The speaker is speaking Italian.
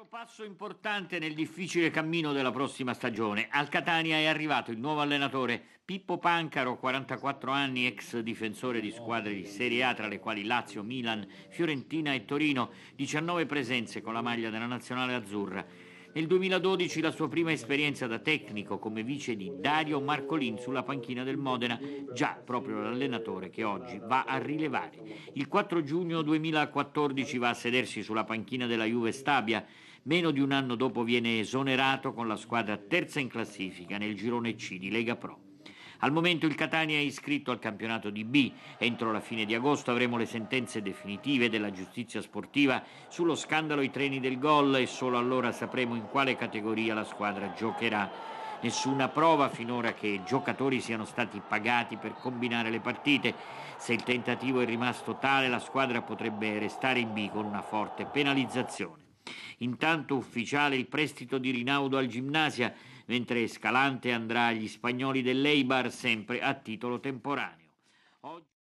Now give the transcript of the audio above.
Altro passo importante nel difficile cammino della prossima stagione. Al Catania è arrivato il nuovo allenatore Pippo Pancaro, 44 anni, ex difensore di squadre di Serie A tra le quali Lazio, Milan, Fiorentina e Torino, 19 presenze con la maglia della nazionale azzurra. Nel 2012 la sua prima esperienza da tecnico come vice di Dario Marcolin sulla panchina del Modena, già proprio l'allenatore che oggi va a rilevare. Il 4 giugno 2014 va a sedersi sulla panchina della Juve Stabia Meno di un anno dopo viene esonerato con la squadra terza in classifica nel girone C di Lega Pro. Al momento il Catania è iscritto al campionato di B. Entro la fine di agosto avremo le sentenze definitive della giustizia sportiva sullo scandalo i treni del gol e solo allora sapremo in quale categoria la squadra giocherà. Nessuna prova finora che i giocatori siano stati pagati per combinare le partite. Se il tentativo è rimasto tale la squadra potrebbe restare in B con una forte penalizzazione. Intanto ufficiale il prestito di Rinaudo al Gimnasia, mentre Scalante andrà agli spagnoli dell'Eibar sempre a titolo temporaneo. Oggi...